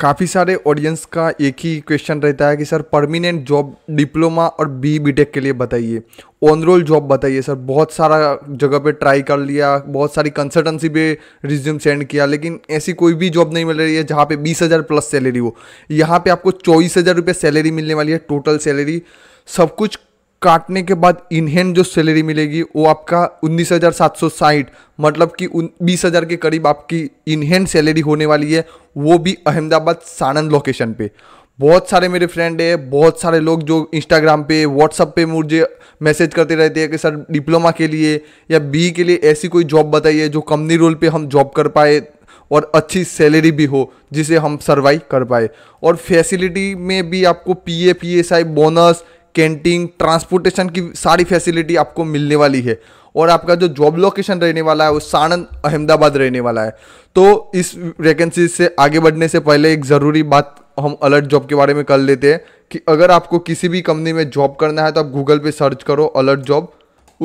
काफ़ी सारे ऑडियंस का एक ही क्वेश्चन रहता है कि सर परमिनेंट जॉब डिप्लोमा और बी बी टेक के लिए बताइए ऑन रोल जॉब बताइए सर बहुत सारा जगह पे ट्राई कर लिया बहुत सारी कंसल्टेंसी पे रिज्यूम सेंड किया लेकिन ऐसी कोई भी जॉब नहीं मिल रही है जहाँ पे बीस हज़ार प्लस सैलरी हो यहाँ पे आपको चौबीस हज़ार रुपये सैलरी मिलने वाली है टोटल सैलरी सब कुछ काटने के बाद इनहैंड जो सैलरी मिलेगी वो आपका उन्नीस हज़ार सात सौ साठ मतलब कि बीस हज़ार के करीब आपकी इनहैंड सैलरी होने वाली है वो भी अहमदाबाद सानंद लोकेशन पे बहुत सारे मेरे फ्रेंड है बहुत सारे लोग जो इंस्टाग्राम पे व्हाट्सअप पे मुझे मैसेज करते रहते हैं कि सर डिप्लोमा के लिए या बी के लिए ऐसी कोई जॉब बताइए जो कंपनी रोल पे हम जॉब कर पाए और अच्छी सैलरी भी हो जिसे हम सर्वाइव कर पाए और फैसिलिटी में भी आपको P A P S I bonus canteen transportation की सारी फैसिलिटी आपको मिलने वाली है और आपका जो जॉब लोकेशन रहने वाला है वो साणंद अहमदाबाद रहने वाला है तो इस वैकेंसी से आगे बढ़ने से पहले एक ज़रूरी बात हम अलर्ट जॉब के बारे में कर लेते हैं कि अगर आपको किसी भी कंपनी में जॉब करना है तो आप गूगल पे सर्च करो अलर्ट जॉब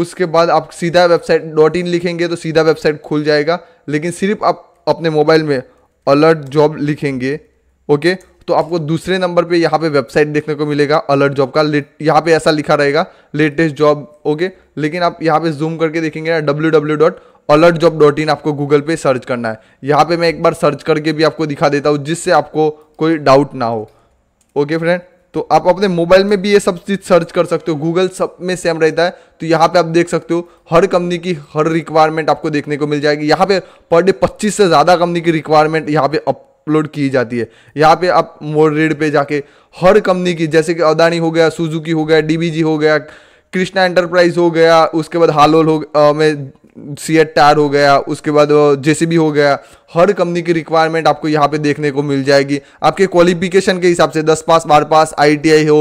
उसके बाद आप सीधा वेबसाइट डॉट इन लिखेंगे तो सीधा वेबसाइट खुल जाएगा लेकिन सिर्फ आप अपने मोबाइल में अलर्ट जॉब लिखेंगे ओके तो आपको दूसरे नंबर पे यहाँ पे वेबसाइट देखने को मिलेगा अलर्ट जॉब का लेट यहाँ पे ऐसा लिखा रहेगा लेटेस्ट जॉब ओके लेकिन आप यहाँ पे जूम करके देखेंगे W W dot alert job dot in आपको गूगल पे सर्च करना है यहाँ पे मैं एक बार सर्च करके भी आपको दिखा देता हूँ जिससे आपको कोई डाउट ना हो ओके फ्रेंड तो आप अपने मोबाइल में भी ये सब चीज़ सर्च कर सकते हो गूगल सब में सेम रहता है तो यहाँ पे आप देख सकते हो हर कंपनी की हर रिक्वायरमेंट आपको देखने को मिल जाएगी यहाँ पे पर डे पच्चीस से ज़्यादा कंपनी की रिक्वायरमेंट यहाँ पे अपलोड की जाती है यहाँ पे आप मोर रेड पे जाके हर कंपनी की जैसे कि अदानी हो गया सुजुकी हो गया डी हो गया कृष्णा एंटरप्राइज हो गया उसके बाद हालोल हो आ, में सी एट टायर हो गया उसके बाद जेसीबी हो गया हर कंपनी की रिक्वायरमेंट आपको यहाँ पे देखने को मिल जाएगी आपके क्वालिफिकेशन के हिसाब से दस पास बारह पास आई हो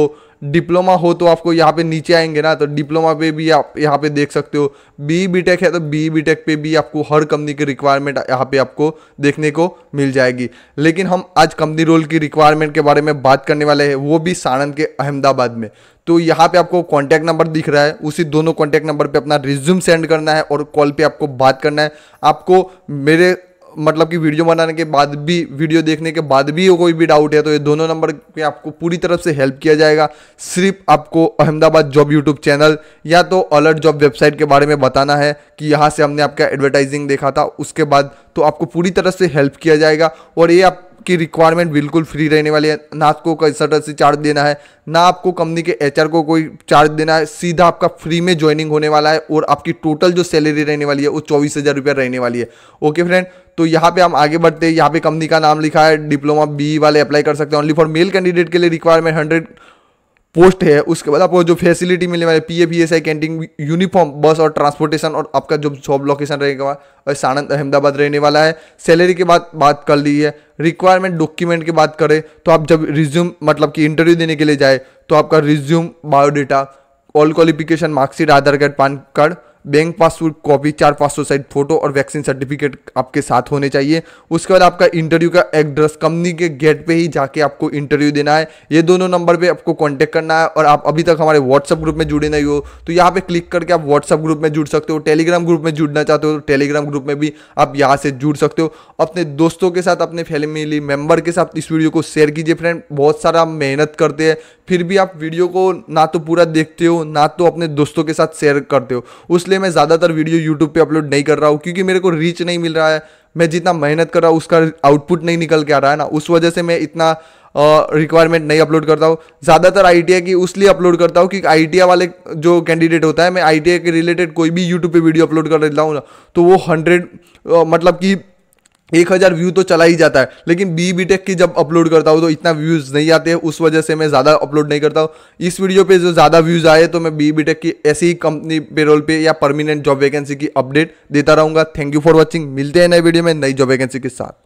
डिप्लोमा हो तो आपको यहाँ पे नीचे आएंगे ना तो डिप्लोमा पे भी आप यहाँ पे देख सकते हो बी बी टेक है तो बी बी टेक पे भी आपको हर कंपनी की रिक्वायरमेंट यहाँ पे आपको देखने को मिल जाएगी लेकिन हम आज कंपनी रोल की रिक्वायरमेंट के बारे में बात करने वाले हैं वो भी सानंद के अहमदाबाद में तो यहाँ पे आपको कॉन्टैक्ट नंबर दिख रहा है उसी दोनों कॉन्टैक्ट नंबर पे अपना रिज्यूम सेंड करना है और कॉल पे आपको बात करना है आपको मेरे मतलब कि वीडियो बनाने के बाद भी वीडियो देखने के बाद भी कोई भी डाउट है तो ये दोनों नंबर पे आपको पूरी तरफ से हेल्प किया जाएगा सिर्फ आपको अहमदाबाद जॉब यूट्यूब चैनल या तो अलर्ट जॉब वेबसाइट के बारे में बताना है कि यहाँ से हमने आपका एडवर्टाइजिंग देखा था उसके बाद तो आपको पूरी तरह से हेल्प किया जाएगा और ये आप की रिक्वायरमेंट बिल्कुल फ्री रहने वाली है ना आपको कंसल्टर से चार्ज देना है ना आपको कंपनी के एच को कोई चार्ज देना है सीधा आपका फ्री में ज्वाइनिंग होने वाला है और आपकी टोटल जो सैलरी रहने वाली है वो चौबीस हज़ार रुपया रहने वाली है ओके फ्रेंड तो यहाँ पे हम आगे बढ़ते हैं यहाँ पे कंपनी का नाम लिखा है डिप्लोमा बी वाले अप्लाई कर सकते हैं ओनली फॉर मेल कैंडिडेट के लिए रिक्वायरमेंट हंड्रेड पोस्ट है उसके बाद आपको जो फैसिलिटी मिलने वाली P A P S I canteen uniform bus और ट्रांसपोर्टेशन और आपका जो जॉब लोकेशन रहेगा सानंद अहमदाबाद रहने वाला है सैलरी के बाद बात कर ली है रिक्वायरमेंट डॉक्यूमेंट की बात करें तो आप जब रिज्यूम मतलब कि इंटरव्यू देने के लिए जाए तो आपका resume biodata all qualification marksheet Aadhaar card PAN card bank passport copy चार पासपोर्ट साइज फोटो और वैक्सीन सर्टिफिकेट आपके साथ होने चाहिए उसके बाद आपका इंटरव्यू का एड्रेस कंपनी के गेट पे ही जाके आपको इंटरव्यू देना है ये दोनों नंबर पे आपको कांटेक्ट करना है और आप अभी तक हमारे व्हाट्सअप ग्रुप में जुड़े नहीं हो तो यहाँ पे क्लिक करके आप व्हाट्सअप ग्रुप में जुड़ सकते हो टेलीग्राम ग्रुप में जुड़ना चाहते हो तो टेलीग्राम ग्रुप में भी आप यहाँ से जुड़ सकते हो अपने दोस्तों के साथ अपने फैमिली मेंबर के साथ इस वीडियो को शेयर कीजिए फ्रेंड बहुत सारा मेहनत करते हैं फिर भी आप वीडियो को ना तो पूरा देखते हो ना तो अपने दोस्तों के साथ शेयर करते हो उस इसलिए मैं ज़्यादातर वीडियो यूट्यूब पर अपलोड नहीं कर रहा हूँ क्योंकि मेरे को रीच नहीं मिल रहा है मैं जितना मेहनत कर रहा हूँ उसका आउटपुट नहीं निकल के आ रहा है ना उस वजह से मैं इतना रिक्वायरमेंट नहीं अपलोड करता हूँ ज़्यादातर आई की उसलिए अपलोड करता हूँ कि आई वाले जो कैंडिडेट होता है मैं आई के रिलेटेड कोई भी यूट्यूब पर वीडियो अपलोड कर देता हूँ ना तो वो हंड्रेड मतलब कि एक हज़ार व्यू तो चला ही जाता है लेकिन बी बी टेक की जब अपलोड करता हूँ तो इतना व्यूज़ नहीं आते हैं उस वजह से मैं ज़्यादा अपलोड नहीं करता हूँ इस वीडियो पे जो ज़्यादा व्यूज़ आए तो मैं बी बी टेक की ऐसी ही कंपनी पेरोल पे या परमानेंट जॉब वैकेंसी की अपडेट देता रहूँगा थैंक यू फॉर वॉचिंग मिलते हैं नए वीडियो में नई जॉब वैकेंसी के साथ